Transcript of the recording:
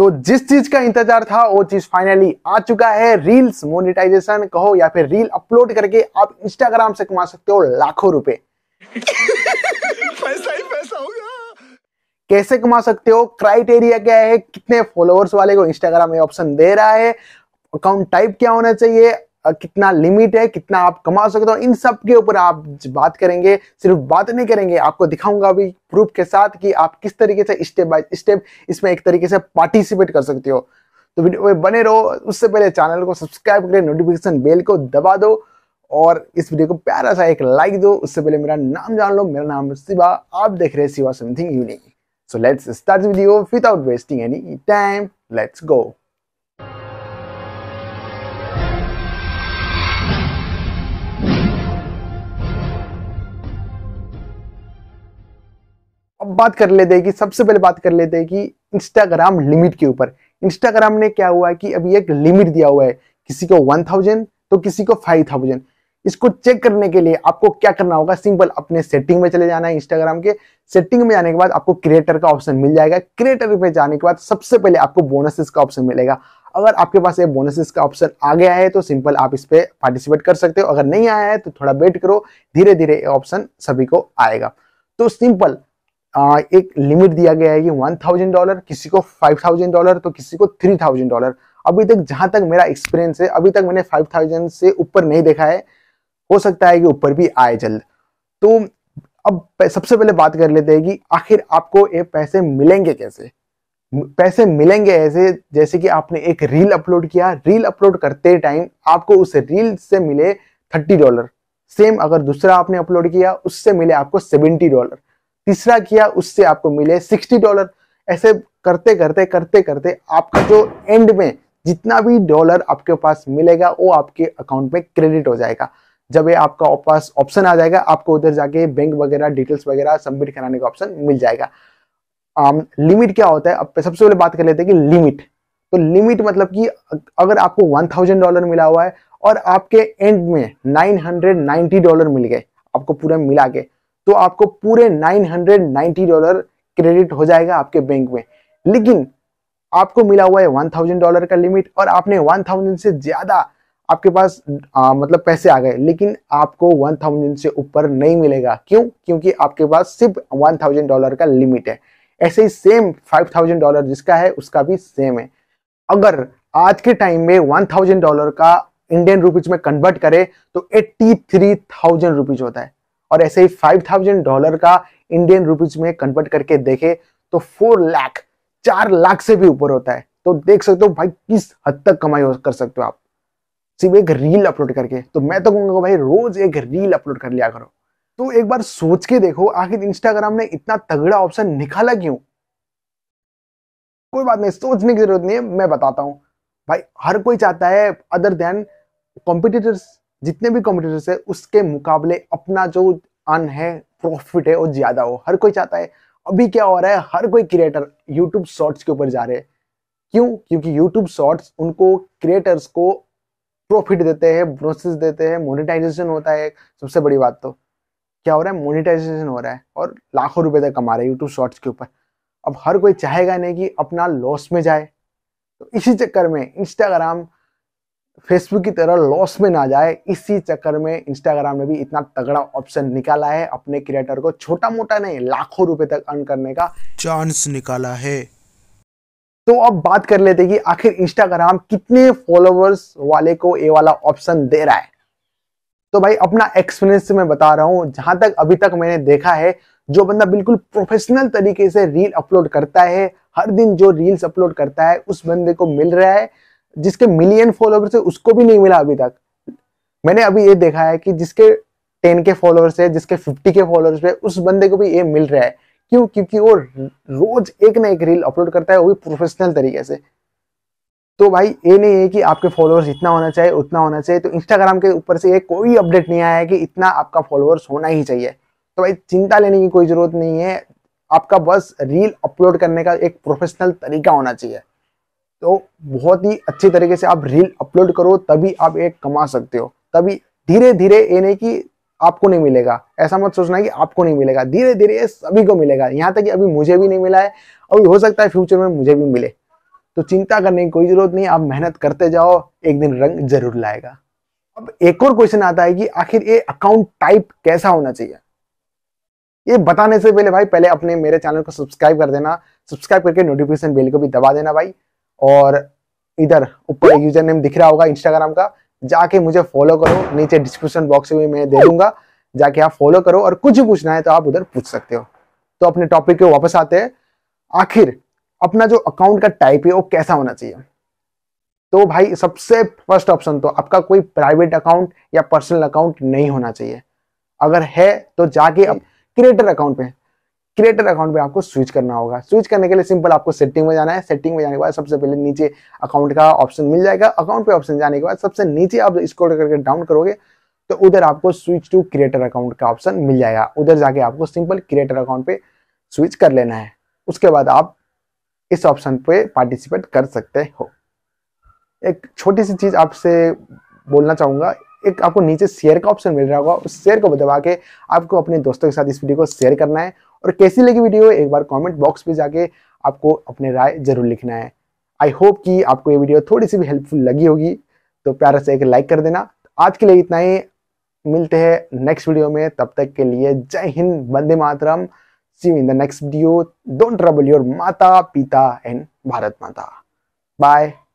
तो जिस चीज का इंतजार था वो चीज फाइनली आ चुका है रील्स मोनेटाइजेशन कहो या फिर रील अपलोड करके आप इंस्टाग्राम से कमा सकते हो लाखों रुपए पैसा ही पैसा गया कैसे कमा सकते हो क्राइटेरिया क्या है कितने फॉलोअर्स वाले को इंस्टाग्राम में ऑप्शन दे रहा है अकाउंट टाइप क्या होना चाहिए कितना लिमिट है कितना आप कमा सकते हो इन सब के ऊपर आप बात करेंगे सिर्फ बात नहीं करेंगे आपको दिखाऊंगा भी प्रूफ के साथ कि आप किस तरीके से स्टेप बाय स्टेप इसमें एक तरीके से पार्टिसिपेट कर सकते हो तो वीडियो में बने रहो उससे पहले चैनल को सब्सक्राइब करें नोटिफिकेशन बेल को दबा दो और इस वीडियो को प्यारा सा एक लाइक दो उससे पहले मेरा नाम जान लो मेरा नाम शिवा आप देख रहे Shiva something unique so let's start video without wasting any time let's go बात कर लेते हैं कि सबसे पहले बात कर लेते हैं कि इंस्टाग्राम लिमिट के ऊपर इंस्टाग्राम ने क्या हुआ है कि अभी एक लिमिट दिया हुआ है किसी को वन थाउजेंड तो किसी को फाइव थाउजेंड इसको चेक करने के लिए आपको क्या करना होगा सिंपल अपने सेटिंग में चले जाना है इंस्टाग्राम के सेटिंग में जाने के बाद आपको क्रिएटर का ऑप्शन मिल जाएगा क्रिएटर में जाने के बाद सबसे पहले आपको बोनसेस का ऑप्शन मिलेगा अगर आपके पास ये बोनसेस का ऑप्शन आ गया है तो सिंपल आप इस पर पार्टिसिपेट कर सकते हो अगर नहीं आया है तो थोड़ा वेट करो धीरे धीरे ये ऑप्शन सभी को आएगा तो सिंपल आ, एक लिमिट दिया गया है कि वन थाउजेंड डॉलर किसी को फाइव थाउजेंड डॉलर तो किसी को थ्री थाउजेंड डॉलर अभी तक जहां तक मेरा एक्सपीरियंस है अभी तक मैंने फाइव थाउजेंड से ऊपर नहीं देखा है हो सकता है कि ऊपर भी आए जल्द तो अब सबसे पहले बात कर लेते हैं कि आखिर आपको ये पैसे मिलेंगे कैसे पैसे मिलेंगे ऐसे जैसे कि आपने एक रील अपलोड किया रील अपलोड करते टाइम आपको उस रील से मिले थर्टी डॉलर सेम अगर दूसरा आपने अपलोड किया उससे मिले आपको सेवेंटी डॉलर तीसरा किया उससे आपको मिले सिक्सटी डॉलर ऐसे करते करते करते करते आपका जो एंड में जितना भी डॉलर आपके पास मिलेगा वो आपके अकाउंट में क्रेडिट हो जाएगा जब ये आपका पास ऑप्शन आ जाएगा आपको उधर जाके बैंक वगैरह डिटेल्स वगैरह सबमिट कराने का ऑप्शन मिल जाएगा आम, लिमिट क्या होता है अब सबसे पहले बात कर लेते हैं कि लिमिट तो लिमिट मतलब कि अगर आपको वन थाउजेंड डॉलर मिला हुआ है और आपके एंड में नाइन हंड्रेड नाइनटी डॉलर मिल गए आपको पूरा मिला के तो आपको पूरे 990 डॉलर क्रेडिट हो जाएगा आपके बैंक में लेकिन आपको मिला हुआ है 1000 डॉलर का लिमिट और आपने 1000 से ज़्यादा आपके पास आ, मतलब पैसे आ गए लेकिन आपको 1000 से ऊपर नहीं मिलेगा क्यों क्योंकि आपके पास सिर्फ 1000 डॉलर का लिमिट है ऐसे ही सेम 5000 डॉलर जिसका है उसका भी सेम है अगर आज के टाइम में 1000 डॉलर का इंडियन रुपीज में कन्वर्ट करे तो एट्टी थ्री थाउजेंड रुपीज होता है और ऐसे ही फाइव थाउजेंड डॉलर का इंडियन रुपीज में कन्वर्ट करके देखे तो फोर लाख चार लाख से भी ऊपर होता है तो देख सकते हो भाई किस हद तक कमाई कर सकते हो आप सिर्फ एक रील अपलोड करके तो मैं तो कहूंगा भाई रोज एक रील अपलोड कर लिया करो तो एक बार सोच के देखो आखिर इंस्टाग्राम ने इतना तगड़ा ऑप्शन निकाला क्यों कोई बात नहीं सोचने की जरूरत नहीं है मैं बताता हूं भाई हर कोई चाहता है अदर देन कॉम्पिटिटर्स जितने भी कॉम्पिटिटर्स है उसके मुकाबले अपना जो अन है प्रॉफिट है वो ज़्यादा हो हर कोई चाहता है अभी क्या हो रहा है हर कोई क्रिएटर यूट्यूब शॉर्ट्स के ऊपर जा रहे हैं क्यों क्योंकि यूट्यूब शॉर्ट्स उनको क्रिएटर्स को प्रॉफिट देते हैं प्रोसेस देते हैं मोनिटाइजेशन होता है सबसे बड़ी बात तो क्या हो रहा है मोनिटाइजेशन हो रहा है और लाखों रुपए तक कमा रहे हैं यूट्यूब शॉर्ट्स के ऊपर अब हर कोई चाहेगा नहीं कि अपना लॉस में जाए तो इसी चक्कर में इंस्टाग्राम फेसबुक की तरह लॉस में ना जाए इसी चक्कर में इंस्टाग्राम ने भी इतना तगड़ा ऑप्शन निकाला है अपने क्रिएटर को छोटा मोटा नहीं लाखों रुपए तक अर्न करने का चांस निकाला है तो अब बात कर लेते कि आखिर इंस्टाग्राम कितने फॉलोवर्स वाले को ये वाला ऑप्शन दे रहा है तो भाई अपना एक्सपीरियंस मैं बता रहा हूं जहां तक अभी तक मैंने देखा है जो बंदा बिल्कुल प्रोफेशनल तरीके से रील अपलोड करता है हर दिन जो रील्स अपलोड करता है उस बंदे को मिल रहा है जिसके मिलियन फॉलोवर्स है उसको भी नहीं मिला अभी तक मैंने अभी ये देखा है कि जिसके टेन के फॉलोअर्स है जिसके फिफ्टी के फॉलोअर्स है उस बंदे को भी ये मिल रहा है क्यों क्योंकि वो रोज एक ना एक रील अपलोड करता है वो भी प्रोफेशनल तरीके से तो भाई ये नहीं है कि आपके फॉलोअर्स इतना होना चाहिए उतना होना चाहिए तो इंस्टाग्राम के ऊपर से ये कोई अपडेट नहीं आया है कि इतना आपका फॉलोअर्स होना ही चाहिए तो भाई चिंता लेने की कोई ज़रूरत नहीं है आपका बस रील अपलोड करने का एक प्रोफेशनल तरीका होना चाहिए तो बहुत ही अच्छे तरीके से आप रील अपलोड करो तभी आप एक कमा सकते हो तभी धीरे धीरे ये नहीं कि आपको नहीं मिलेगा ऐसा मत सोचना कि आपको नहीं मिलेगा धीरे धीरे ये सभी को मिलेगा यहाँ तक कि अभी मुझे भी नहीं मिला है अभी हो सकता है फ्यूचर में मुझे भी मिले तो चिंता करने की कोई जरूरत नहीं आप मेहनत करते जाओ एक दिन रंग जरूर लाएगा अब एक और क्वेश्चन आता है कि आखिर ये अकाउंट टाइप कैसा होना चाहिए ये बताने से पहले भाई पहले अपने मेरे चैनल को सब्सक्राइब कर देना सब्सक्राइब करके नोटिफिकेशन बेल को भी दबा देना भाई और इधर ऊपर यूजर नेम दिख रहा होगा इंस्टाग्राम का जाके मुझे फॉलो करो नीचे डिस्क्रिप्शन बॉक्स में मैं दे दूंगा जाके आप फॉलो करो और कुछ भी पूछना है तो आप उधर पूछ सकते हो तो अपने टॉपिक पे वापस आते हैं आखिर अपना जो अकाउंट का टाइप है वो कैसा होना चाहिए तो भाई सबसे फर्स्ट ऑप्शन तो आपका कोई प्राइवेट अकाउंट या पर्सनल अकाउंट नहीं होना चाहिए अगर है तो जाके आप क्रिएटर अकाउंट पे क्रिएटर अकाउंट पे आपको स्विच करना होगा स्विच करने के लिए सिंपल आपको सेटिंग में जाना है सेटिंग में जाने के बाद सबसे पहले नीचे अकाउंट का ऑप्शन मिल जाएगा अकाउंट पे ऑप्शन जाने के बाद सबसे नीचे आप स्क्रॉल करके डाउन करोगे तो उधर आपको स्विच टू क्रिएटर अकाउंट का ऑप्शन मिल जाएगा उधर जाके आपको सिंपल क्रिएटर अकाउंट पे स्विच कर लेना है उसके बाद आप इस ऑप्शन पे पार्टिसिपेट कर सकते हो एक छोटी सी चीज़ आपसे बोलना चाहूंगा एक आपको नीचे शेयर का ऑप्शन मिल रहा होगा उस शेयर को दबा के आपको अपने दोस्तों के साथ इस वीडियो को शेयर करना है और कैसी लगी वीडियो एक बार कॉमेंट बॉक्स पे जाके आपको अपने राय जरूर लिखना है आई होप कि आपको ये वीडियो थोड़ी सी भी हेल्पफुल लगी होगी तो प्यारा से एक लाइक कर देना तो आज के लिए इतना ही मिलते हैं नेक्स्ट वीडियो में तब तक के लिए जय हिंद वंदे मातरम see in the next video don't trouble your माता पिता एंड भारत माता बाय